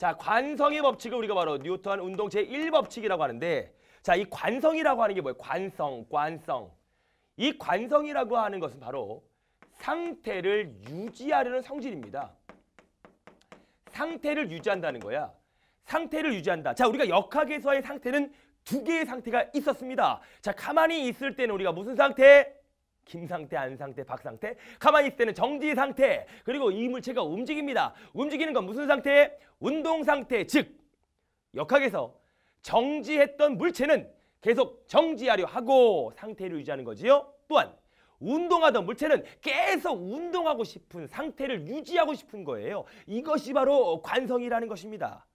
자, 관성의 법칙을 우리가 바로 뉴턴 운동 제1법칙이라고 하는데 자, 이 관성이라고 하는 게 뭐예요? 관성, 관성. 이 관성이라고 하는 것은 바로 상태를 유지하려는 성질입니다. 상태를 유지한다는 거야. 상태를 유지한다. 자, 우리가 역학에서의 상태는 두 개의 상태가 있었습니다. 자, 가만히 있을 때는 우리가 무슨 상태? 김상태, 안상태, 박상태 가만히 있을 때는 정지 상태 그리고 이 물체가 움직입니다. 움직이는 건 무슨 상태? 운동 상태 즉 역학에서 정지했던 물체는 계속 정지하려 하고 상태를 유지하는 거지요. 또한 운동하던 물체는 계속 운동하고 싶은 상태를 유지하고 싶은 거예요. 이것이 바로 관성이라는 것입니다.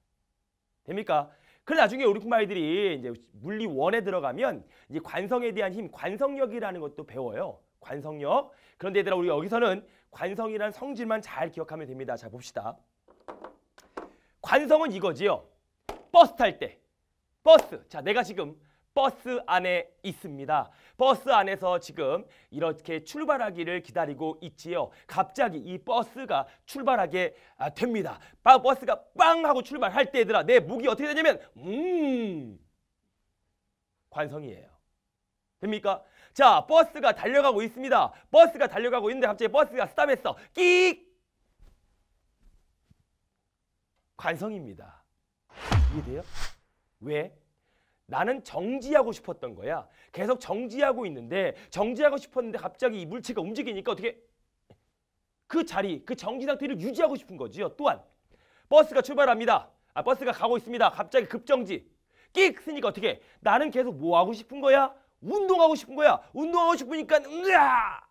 됩니까? 그래 나중에 우리쿠마이들이 이제 물리원에 들어가면 이제 관성에 대한 힘, 관성력이라는 것도 배워요. 관성력. 그런데 얘들아 우리 여기서는 관성이란 성질만 잘 기억하면 됩니다. 자 봅시다. 관성은 이거지요. 버스 탈 때. 버스. 자 내가 지금 버스 안에 있습니다. 버스 안에서 지금 이렇게 출발하기를 기다리고 있지요. 갑자기 이 버스가 출발하게 아, 됩니다. 버스가 빵 하고 출발할 때 얘들아 내 무기 어떻게 되냐면 음 관성이에요. 됩니까? 자 버스가 달려가고 있습니다. 버스가 달려가고 있는데 갑자기 버스가 스탑했어. 끼익 관성입니다. 이해돼요? 왜? 나는 정지하고 싶었던 거야. 계속 정지하고 있는데 정지하고 싶었는데 갑자기 이 물체가 움직이니까 어떻게 그 자리, 그 정지 상태를 유지하고 싶은 거지요. 또한 버스가 출발합니다. 아, 버스가 가고 있습니다. 갑자기 급정지. 끽 쓰니까 어떻게 나는 계속 뭐 하고 싶은 거야? 운동하고 싶은 거야. 운동하고 싶으니까 으아!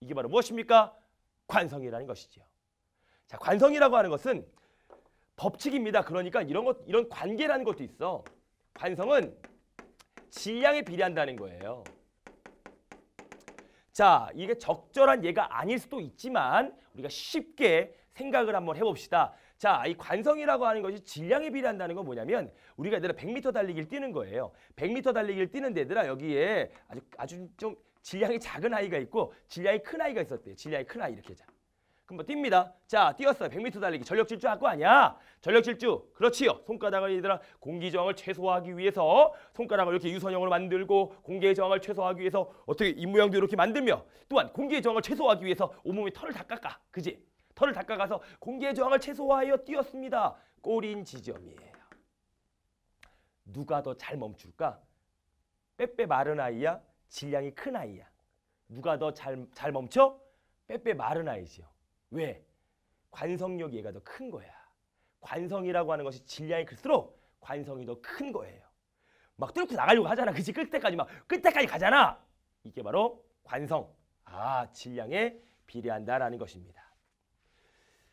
이게 바로 무엇입니까? 관성이라는 것이지요. 자, 관성이라고 하는 것은 법칙입니다. 그러니까 이런 것 이런 관계라는 것도 있어. 관성은 질량에 비례한다는 거예요. 자, 이게 적절한 예가 아닐 수도 있지만 우리가 쉽게 생각을 한번 해봅시다. 자, 이 관성이라고 하는 것이 질량에 비례한다는 건 뭐냐면 우리가 얘들아 100m 달리기를 뛰는 거예요. 100m 달리기를 뛰는 데들아 여기에 아주 아주 좀 질량이 작은 아이가 있고 질량이 큰 아이가 있었대요. 질량이 큰 아이 이렇게 자. 한번 뜁니다. 자, 뛰었어요. 100m 달리기. 전력 질주 할 거 아니야? 전력 질주. 그렇지요. 손가락을 얘들아 공기 저항을 최소화하기 위해서 손가락을 이렇게 유선형으로 만들고 공기 저항을 최소화하기 위해서 어떻게 입 모양도 이렇게 만들며 또한 공기 저항을 최소화하기 위해서 온몸의 털을 다 깎아. 그지? 털을 다 깎아서 공기 저항을 최소화하여 뛰었습니다. 꼬린 지점이에요. 누가 더 잘 멈출까? 빼빼 마른 아이야? 질량이 큰 아이야? 누가 더 잘 잘 멈춰? 빼빼 마른 아이지요. 왜? 관성력이 얘가 더 큰 거야. 관성이라고 하는 것이 질량이 클수록 관성이 더 큰 거예요. 막 뚫고 나가려고 하잖아. 그치? 끝까지 막 끝까지 가잖아. 이게 바로 관성. 아, 질량에 비례한다라는 것입니다.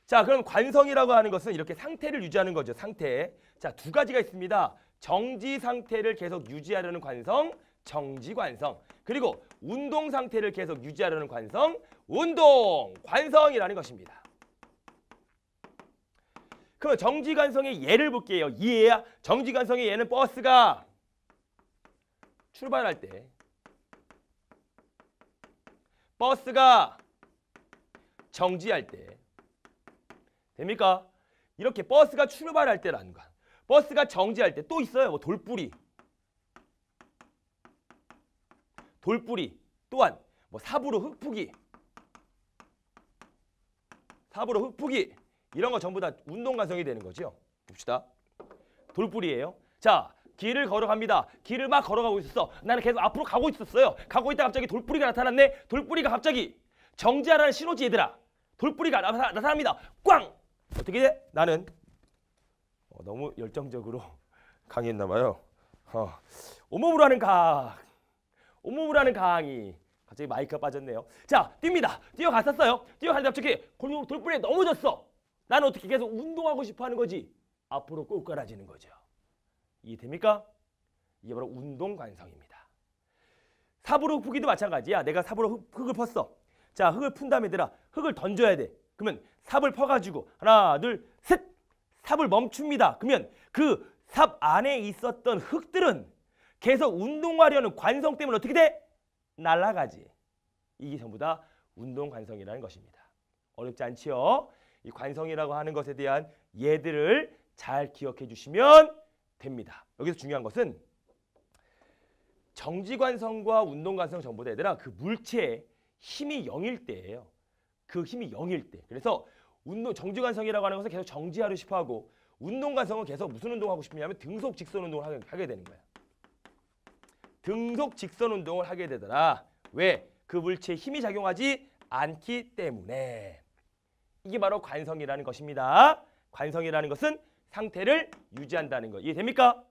자, 그럼 관성이라고 하는 것은 이렇게 상태를 유지하는 거죠. 상태. 자, 두 가지가 있습니다. 정지 상태를 계속 유지하려는 관성, 정지 관성 그리고 운동 상태를 계속 유지하려는 관성 운동 관성이라는 것입니다. 그럼 정지 관성의 예를 볼게요. 이해야 정지 관성의 예는 버스가 출발할 때 버스가 정지할 때 됩니까? 이렇게 버스가 출발할 때라는 거 버스가 정지할 때 또 있어요. 뭐 돌뿌리 돌뿌리 또한 뭐 삽으로 흙푸기 사부로 흙푸기 이런 거 전부 다 운동 가성이 되는 거죠 봅시다. 돌뿌리예요. 자, 길을 걸어갑니다. 길을 막 걸어가고 있었어. 나는 계속 앞으로 가고 있었어요. 가고 있다 갑자기 돌뿌리가 나타났네. 돌뿌리가 갑자기 정지하라는 신호지 얘들아. 돌뿌리가 나 나타납니다. 꽝! 어떻게 돼? 나는 어, 너무 열정적으로 강했나 봐요. 어, 온몸으로 하는 각. 오모으로는강이 갑자기 마이크가 빠졌네요. 자, 뜁니다. 뛰어갔었어요. 뛰어가는데 갑자기 골목 돌부에 넘어졌어. 나는 어떻게 계속 운동하고 싶어 하는 거지. 앞으로 꼬꾸라지는 거죠. 이해됩니까? 이게 바로 운동 관성입니다. 사부로 푸기도 마찬가지야. 내가 사부로 흙, 을 펐어. 자, 흙을 푼 다음에 들아 흙을 던져야 돼. 그러면 삽을 퍼가지고 하나, 둘, 셋! 삽을 멈춥니다. 그러면 그 삽 안에 있었던 흙들은 계속 운동하려는 관성 때문에 어떻게 돼? 날아가지. 이게 전부 다 운동 관성이라는 것입니다. 어렵지 않지요? 이 관성이라고 하는 것에 대한 예들을 잘 기억해 주시면 됩니다. 여기서 중요한 것은 정지관성과 운동관성 전부 다 얘들아 그물체에 힘이 영일 때예요. 그 힘이 영일 때. 그래서 운동 정지관성이라고 하는 것은 계속 정지하려 싶어하고 운동관성은 계속 무슨 운동하고 싶냐면 등속 직선 운동을 하게 되는 거예요 등속 직선 운동을 하게 되더라. 왜? 그 물체에 힘이 작용하지 않기 때문에. 이게 바로 관성이라는 것입니다. 관성이라는 것은 상태를 유지한다는 거. 이해됩니까?